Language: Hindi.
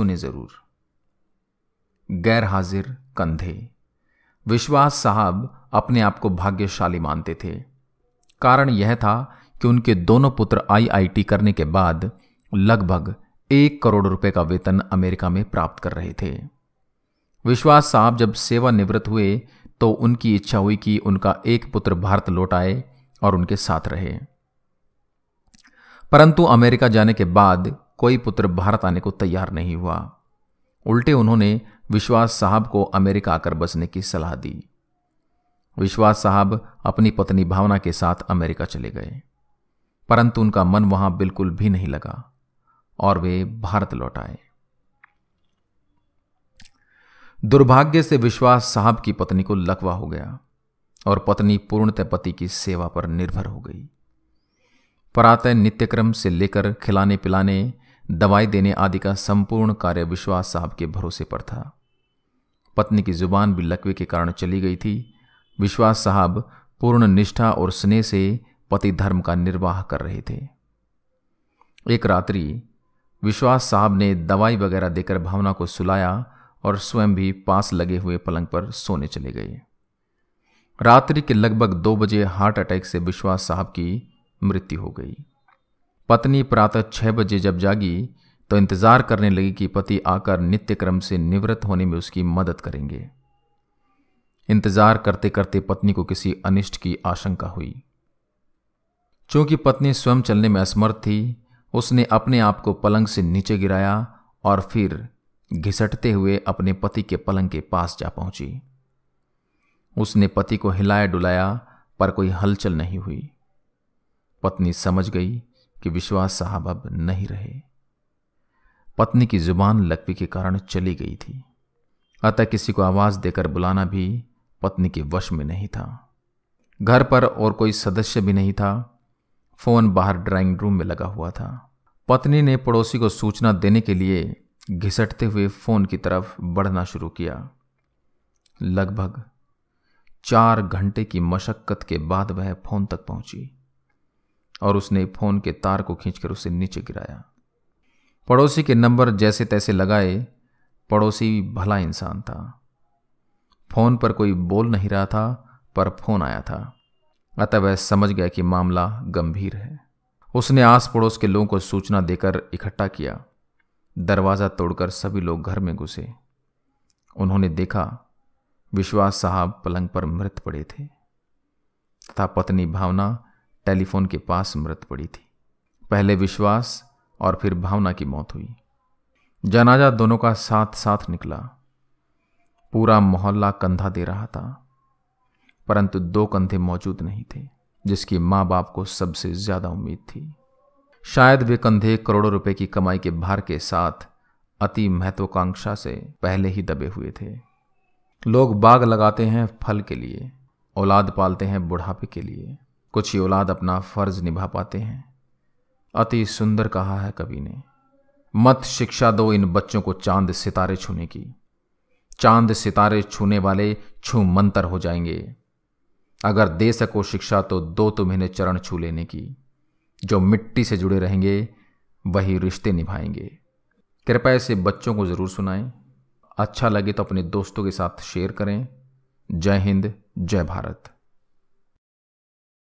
सुने ज़रूर गैर हाजिर कंधे विश्वास साहब अपने आप को भाग्यशाली मानते थे कारण यह था कि उनके दोनों पुत्र आईआईटी करने के बाद लगभग एक करोड़ रुपए का वेतन अमेरिका में प्राप्त कर रहे थे विश्वास साहब जब सेवानिवृत्त हुए तो उनकी इच्छा हुई कि उनका एक पुत्र भारत लौट आए और उनके साथ रहे परंतु अमेरिका जाने के बाद कोई पुत्र भारत आने को तैयार नहीं हुआ उल्टे उन्होंने विश्वास साहब को अमेरिका आकर बसने की सलाह दी विश्वास साहब अपनी पत्नी भावना के साथ अमेरिका चले गए परंतु उनका मन वहां बिल्कुल भी नहीं लगा और वे भारत लौट आए दुर्भाग्य से विश्वास साहब की पत्नी को लकवा हो गया और पत्नी पूर्णतः पति की सेवा पर निर्भर हो गई परातय नित्यक्रम से लेकर खिलाने पिलाने दवाई देने आदि का संपूर्ण कार्य विश्वास साहब के भरोसे पर था पत्नी की जुबान भी लकवे के कारण चली गई थी विश्वास साहब पूर्ण निष्ठा और स्नेह से पति धर्म का निर्वाह कर रहे थे एक रात्रि विश्वास साहब ने दवाई वगैरह देकर भावना को सुलाया और स्वयं भी पास लगे हुए पलंग पर सोने चले गए रात्रि के लगभग दो बजे हार्ट अटैक से विश्वास साहब की मृत्यु हो गई पत्नी प्रातः छह बजे जब जागी तो इंतजार करने लगी कि पति आकर नित्य क्रम से निवृत्त होने में उसकी मदद करेंगे इंतजार करते करते पत्नी को किसी अनिष्ट की आशंका हुई चूंकि पत्नी स्वयं चलने में असमर्थ थी उसने अपने आप को पलंग से नीचे गिराया और फिर घिसटते हुए अपने पति के पलंग के पास जा पहुंची उसने पति को हिलाया डुलाया पर कोई हलचल नहीं हुई पत्नी समझ गई कि विश्वास साहब अब नहीं रहे पत्नी की जुबान लकवी के कारण चली गई थी अतः किसी को आवाज़ देकर बुलाना भी पत्नी के वश में नहीं था घर पर और कोई सदस्य भी नहीं था फ़ोन बाहर ड्राइंग रूम में लगा हुआ था पत्नी ने पड़ोसी को सूचना देने के लिए घिसटते हुए फ़ोन की तरफ बढ़ना शुरू किया लगभग चार घंटे की मशक्क़त के बाद वह फ़ोन तक पहुंची और उसने फोन के तार को खींचकर उसे नीचे गिराया पड़ोसी के नंबर जैसे तैसे लगाए पड़ोसी भला इंसान था फोन पर कोई बोल नहीं रहा था पर फोन आया था अतः वह समझ गया कि मामला गंभीर है उसने आस पड़ोस के लोगों को सूचना देकर इकट्ठा किया दरवाज़ा तोड़कर सभी लोग घर में घुसे उन्होंने देखा विश्वास साहब पलंग पर मृत पड़े थे तथा पत्नी भावना टेलीफोन के पास मृत पड़ी थी पहले विश्वास और फिर भावना की मौत हुई जनाजा दोनों का साथ साथ निकला पूरा मोहल्ला कंधा दे रहा था परंतु दो कंधे मौजूद नहीं थे जिसकी मां बाप को सबसे ज्यादा उम्मीद थी शायद वे कंधे करोड़ों रुपए की कमाई के भार के साथ अति महत्वाकांक्षा से पहले ही दबे हुए थे लोग बाग लगाते हैं फल के लिए औलाद पालते हैं बुढ़ापे के लिए कुछ ही औलाद अपना फर्ज निभा पाते हैं अति सुंदर कहा है कवि ने मत शिक्षा दो इन बच्चों को चांद सितारे छूने की चांद सितारे छूने वाले छू मंतर हो जाएंगे अगर दे सको शिक्षा तो दो तुम्हें चरण छू लेने की जो मिट्टी से जुड़े रहेंगे वही रिश्ते निभाएंगे कृपया इसे बच्चों को ज़रूर सुनाएं अच्छा लगे तो अपने दोस्तों के साथ शेयर करें जय हिंद जय भारत